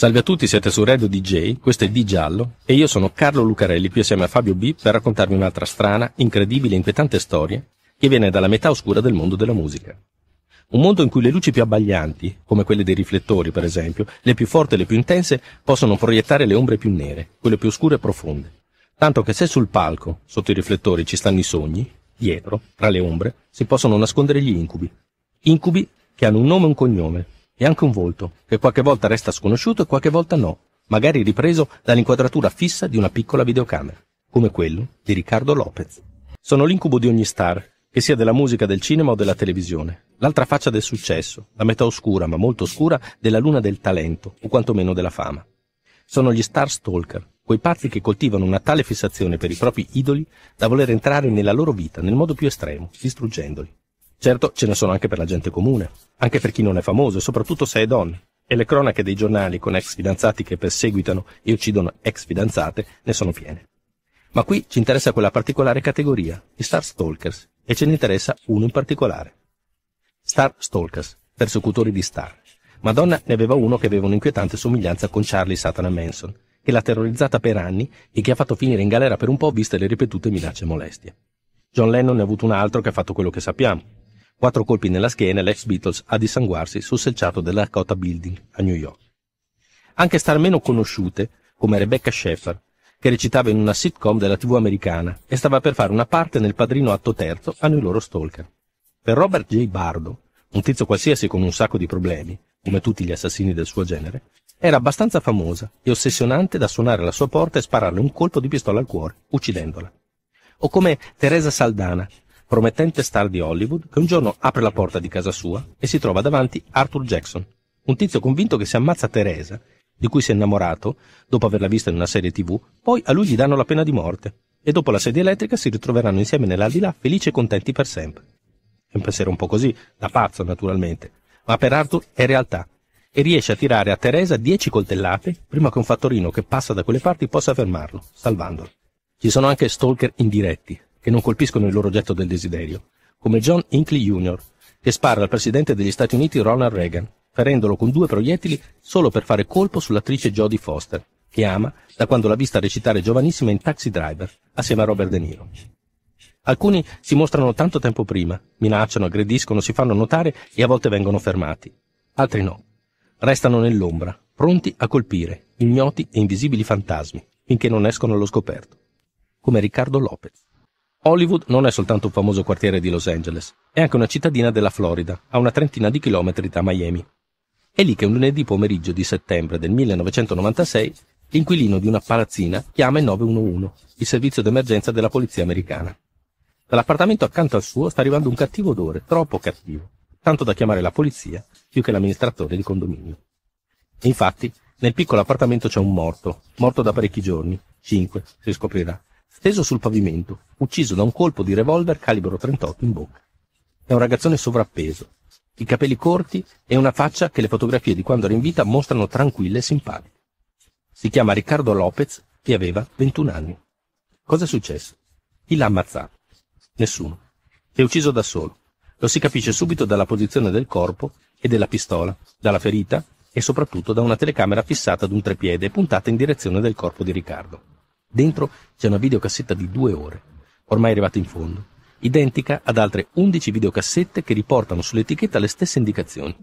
Salve a tutti, siete su Redo DJ, questo è Di Giallo e io sono Carlo Lucarelli qui assieme a Fabio B per raccontarvi un'altra strana, incredibile e inquietante storia che viene dalla metà oscura del mondo della musica. Un mondo in cui le luci più abbaglianti, come quelle dei riflettori per esempio, le più forti e le più intense, possono proiettare le ombre più nere, quelle più oscure e profonde. Tanto che se sul palco, sotto i riflettori, ci stanno i sogni, dietro, tra le ombre, si possono nascondere gli incubi. Incubi che hanno un nome e un cognome, e anche un volto, che qualche volta resta sconosciuto e qualche volta no, magari ripreso dall'inquadratura fissa di una piccola videocamera, come quello di Riccardo Lopez. Sono l'incubo di ogni star, che sia della musica, del cinema o della televisione. L'altra faccia del successo, la metà oscura, ma molto oscura, della luna del talento, o quantomeno della fama. Sono gli star stalker, quei pazzi che coltivano una tale fissazione per i propri idoli da voler entrare nella loro vita nel modo più estremo, distruggendoli. Certo, ce ne sono anche per la gente comune, anche per chi non è famoso e soprattutto se è donna. E le cronache dei giornali con ex fidanzati che perseguitano e uccidono ex fidanzate ne sono piene. Ma qui ci interessa quella particolare categoria, i Star Stalkers, e ce ne interessa uno in particolare. Star Stalkers, persecutori di star. Madonna ne aveva uno che aveva un'inquietante somiglianza con Charlie Satana Manson, che l'ha terrorizzata per anni e che ha fatto finire in galera per un po' viste le ripetute minacce e molestie. John Lennon ne ha avuto un altro che ha fatto quello che sappiamo, Quattro colpi nella schiena e l'ex Beatles a dissanguarsi sul selciato della Dakota Building a New York. Anche star meno conosciute, come Rebecca Sheffer, che recitava in una sitcom della TV americana e stava per fare una parte nel padrino atto terzo hanno i loro stalker. Per Robert J. Bardo, un tizio qualsiasi con un sacco di problemi, come tutti gli assassini del suo genere, era abbastanza famosa e ossessionante da suonare alla sua porta e spararle un colpo di pistola al cuore, uccidendola. O come Teresa Saldana, promettente star di Hollywood che un giorno apre la porta di casa sua e si trova davanti Arthur Jackson, un tizio convinto che si ammazza Teresa, di cui si è innamorato, dopo averla vista in una serie tv, poi a lui gli danno la pena di morte e dopo la sedia elettrica si ritroveranno insieme nell'aldilà felici e contenti per sempre. È un pensiero un po' così, da pazzo naturalmente, ma per Arthur è realtà e riesce a tirare a Teresa dieci coltellate prima che un fattorino che passa da quelle parti possa fermarlo, salvandolo. Ci sono anche stalker indiretti, che non colpiscono il loro oggetto del desiderio, come John Inkley Jr., che spara al presidente degli Stati Uniti Ronald Reagan, ferendolo con due proiettili solo per fare colpo sull'attrice Jodie Foster, che ama da quando l'ha vista recitare giovanissima in Taxi Driver, assieme a Robert De Niro. Alcuni si mostrano tanto tempo prima, minacciano, aggrediscono, si fanno notare e a volte vengono fermati. Altri no. Restano nell'ombra, pronti a colpire ignoti e invisibili fantasmi, finché non escono allo scoperto. Come Riccardo Lopez. Hollywood non è soltanto un famoso quartiere di Los Angeles, è anche una cittadina della Florida, a una trentina di chilometri da Miami. È lì che un lunedì pomeriggio di settembre del 1996 l'inquilino di una palazzina chiama il 911, il servizio d'emergenza della polizia americana. Dall'appartamento accanto al suo sta arrivando un cattivo odore, troppo cattivo, tanto da chiamare la polizia più che l'amministratore di condominio. Infatti, nel piccolo appartamento c'è un morto, morto da parecchi giorni, 5, si scoprirà, steso sul pavimento, ucciso da un colpo di revolver calibro 38 in bocca. È un ragazzone sovrappeso, i capelli corti e una faccia che le fotografie di quando era in vita mostrano tranquilla e simpatica. Si chiama Riccardo Lopez e aveva 21 anni. Cosa è successo? Chi l'ha ammazzato? Nessuno. È ucciso da solo. Lo si capisce subito dalla posizione del corpo e della pistola, dalla ferita e soprattutto da una telecamera fissata ad un trepiede puntata in direzione del corpo di Riccardo. Dentro c'è una videocassetta di due ore, ormai arrivata in fondo, identica ad altre 11 videocassette che riportano sull'etichetta le stesse indicazioni.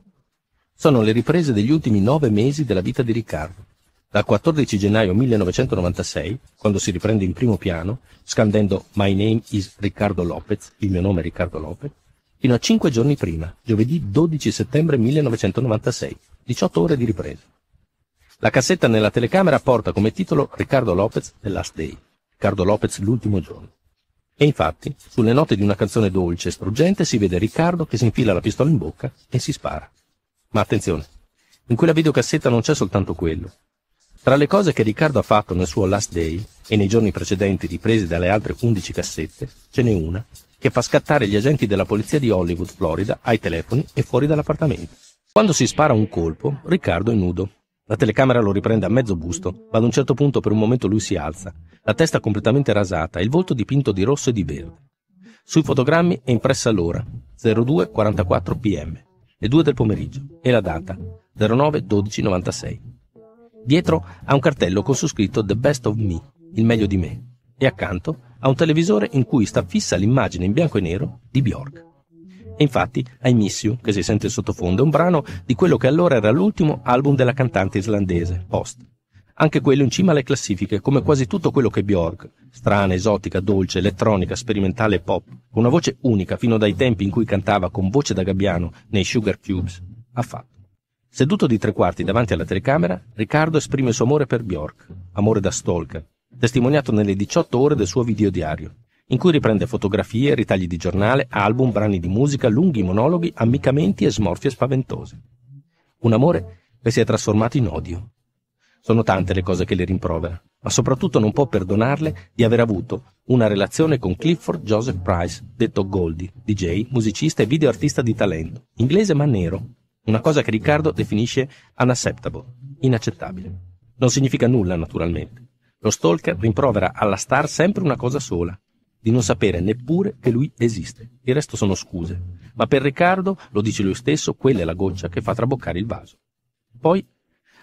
Sono le riprese degli ultimi nove mesi della vita di Riccardo, dal 14 gennaio 1996, quando si riprende in primo piano, scandendo My name is Riccardo Lopez, il mio nome è Riccardo Lopez, fino a cinque giorni prima, giovedì 12 settembre 1996, 18 ore di riprese. La cassetta nella telecamera porta come titolo Riccardo Lopez The Last Day, Riccardo Lopez l'ultimo giorno. E infatti, sulle note di una canzone dolce e struggente si vede Riccardo che si infila la pistola in bocca e si spara. Ma attenzione, in quella videocassetta non c'è soltanto quello. Tra le cose che Riccardo ha fatto nel suo Last Day e nei giorni precedenti riprese dalle altre 11 cassette, ce n'è una che fa scattare gli agenti della polizia di Hollywood, Florida, ai telefoni e fuori dall'appartamento. Quando si spara un colpo, Riccardo è nudo, la telecamera lo riprende a mezzo busto, ma ad un certo punto per un momento lui si alza, la testa completamente rasata e il volto dipinto di rosso e di verde. Sui fotogrammi è impressa l'ora, 02.44 pm, le 2 del pomeriggio, e la data, 09.12.96. Dietro ha un cartello con su scritto The Best of Me, il meglio di me, e accanto ha un televisore in cui sta fissa l'immagine in bianco e nero di Bjork. E infatti I Miss You, che si sente sottofondo, è un brano di quello che allora era l'ultimo album della cantante islandese, Post. Anche quello in cima alle classifiche, come quasi tutto quello che Björk, strana, esotica, dolce, elettronica, sperimentale e pop, con una voce unica fino dai tempi in cui cantava con voce da gabbiano nei Sugar Cubes, ha fatto. Seduto di tre quarti davanti alla telecamera, Riccardo esprime il suo amore per Björk, amore da stalker, testimoniato nelle 18 ore del suo videodiario in cui riprende fotografie, ritagli di giornale, album, brani di musica, lunghi monologhi, ammiccamenti e smorfie spaventose. Un amore che si è trasformato in odio. Sono tante le cose che le rimprovera, ma soprattutto non può perdonarle di aver avuto una relazione con Clifford Joseph Price, detto Goldie, DJ, musicista e videoartista di talento, inglese ma nero, una cosa che Riccardo definisce unacceptable, inaccettabile. Non significa nulla, naturalmente. Lo stalker rimprovera alla star sempre una cosa sola, di non sapere neppure che lui esiste. Il resto sono scuse. Ma per Riccardo, lo dice lui stesso, quella è la goccia che fa traboccare il vaso. Poi,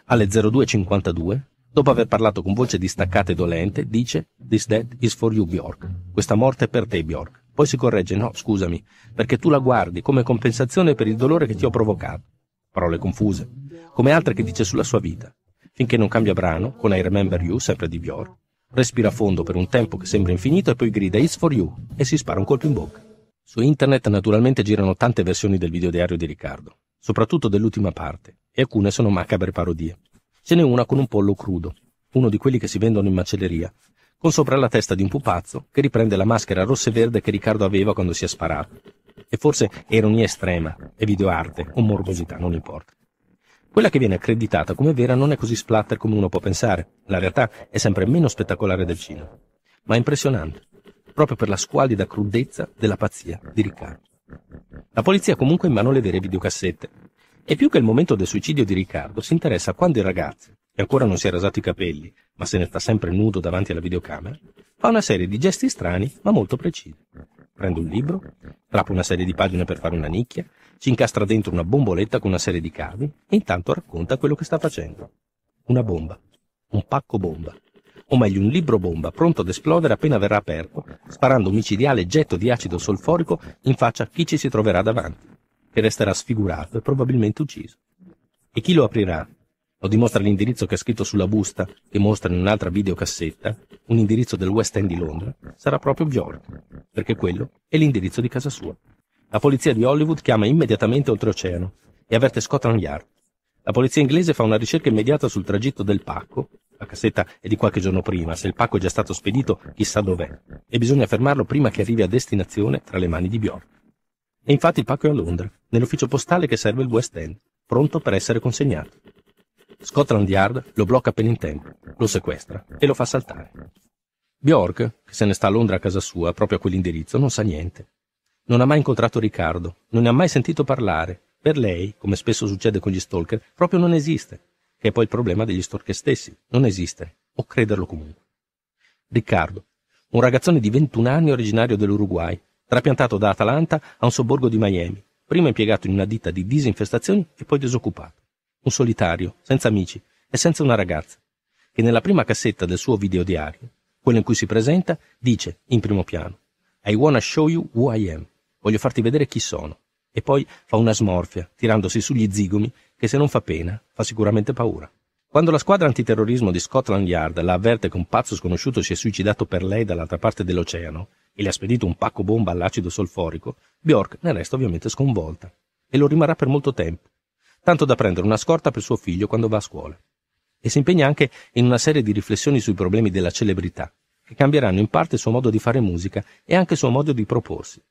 alle 02.52, dopo aver parlato con voce distaccata e dolente, dice This death is for you, Bjork. Questa morte è per te, Bjork. Poi si corregge, no, scusami, perché tu la guardi come compensazione per il dolore che ti ho provocato. Parole confuse, come altre che dice sulla sua vita. Finché non cambia brano, con I Remember You, sempre di Bjork, respira a fondo per un tempo che sembra infinito e poi grida It's for you e si spara un colpo in bocca. Su internet naturalmente girano tante versioni del videodiario di Riccardo, soprattutto dell'ultima parte, e alcune sono macabre parodie. Ce n'è una con un pollo crudo, uno di quelli che si vendono in macelleria, con sopra la testa di un pupazzo che riprende la maschera rossa e verde che Riccardo aveva quando si è sparato. E forse ironia estrema, e videoarte, o morbosità, non importa. Quella che viene accreditata come vera non è così splatter come uno può pensare, la realtà è sempre meno spettacolare del cinema, ma impressionante, proprio per la squallida crudezza della pazzia di Riccardo. La polizia ha comunque in mano le vere videocassette, e più che il momento del suicidio di Riccardo si interessa quando il ragazzo, che ancora non si è rasato i capelli, ma se ne sta sempre nudo davanti alla videocamera, fa una serie di gesti strani ma molto precisi. Prende un libro, trappa una serie di pagine per fare una nicchia, ci incastra dentro una bomboletta con una serie di cavi e intanto racconta quello che sta facendo. Una bomba. Un pacco bomba. O meglio, un libro bomba pronto ad esplodere appena verrà aperto, sparando un micidiale getto di acido solforico in faccia a chi ci si troverà davanti, che resterà sfigurato e probabilmente ucciso. E chi lo aprirà, lo dimostra l'indirizzo che ha scritto sulla busta che mostra in un'altra videocassetta, un indirizzo del West End di Londra, sarà proprio Bjork, perché quello è l'indirizzo di casa sua. La polizia di Hollywood chiama immediatamente oltreoceano e avverte Scotland Yard. La polizia inglese fa una ricerca immediata sul tragitto del pacco. La cassetta è di qualche giorno prima, se il pacco è già stato spedito chissà dov'è, e bisogna fermarlo prima che arrivi a destinazione tra le mani di Bjork. E infatti il pacco è a Londra, nell'ufficio postale che serve il West End, pronto per essere consegnato. Scotland Yard lo blocca appena in tempo, lo sequestra e lo fa saltare. Bjork, che se ne sta a Londra a casa sua, proprio a quell'indirizzo, non sa niente. Non ha mai incontrato Riccardo, non ne ha mai sentito parlare. Per lei, come spesso succede con gli stalker, proprio non esiste, che è poi il problema degli stalker stessi, non esistere, o crederlo comunque. Riccardo, un ragazzone di 21 anni originario dell'Uruguay, trapiantato da Atalanta a un sobborgo di Miami, prima impiegato in una ditta di disinfestazioni e poi disoccupato. Un solitario, senza amici e senza una ragazza, che nella prima cassetta del suo videodiario, quello in cui si presenta, dice, in primo piano, I wanna show you who I am voglio farti vedere chi sono. E poi fa una smorfia, tirandosi sugli zigomi, che se non fa pena, fa sicuramente paura. Quando la squadra antiterrorismo di Scotland Yard la avverte che un pazzo sconosciuto si è suicidato per lei dall'altra parte dell'oceano e le ha spedito un pacco bomba all'acido solforico, Bjork ne resta ovviamente sconvolta. E lo rimarrà per molto tempo, tanto da prendere una scorta per suo figlio quando va a scuola. E si impegna anche in una serie di riflessioni sui problemi della celebrità, che cambieranno in parte il suo modo di fare musica e anche il suo modo di proporsi.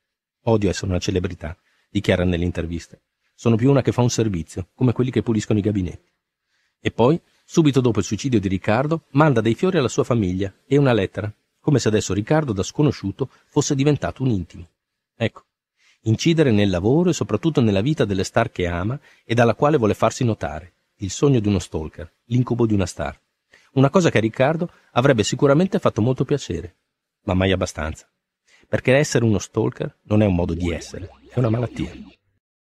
Odio essere una celebrità, dichiara nell'intervista. Sono più una che fa un servizio, come quelli che puliscono i gabinetti. E poi, subito dopo il suicidio di Riccardo, manda dei fiori alla sua famiglia e una lettera, come se adesso Riccardo da sconosciuto fosse diventato un intimo. Ecco, incidere nel lavoro e soprattutto nella vita delle star che ama e dalla quale vuole farsi notare, il sogno di uno stalker, l'incubo di una star. Una cosa che a Riccardo avrebbe sicuramente fatto molto piacere, ma mai abbastanza perché essere uno stalker non è un modo di essere, è una malattia.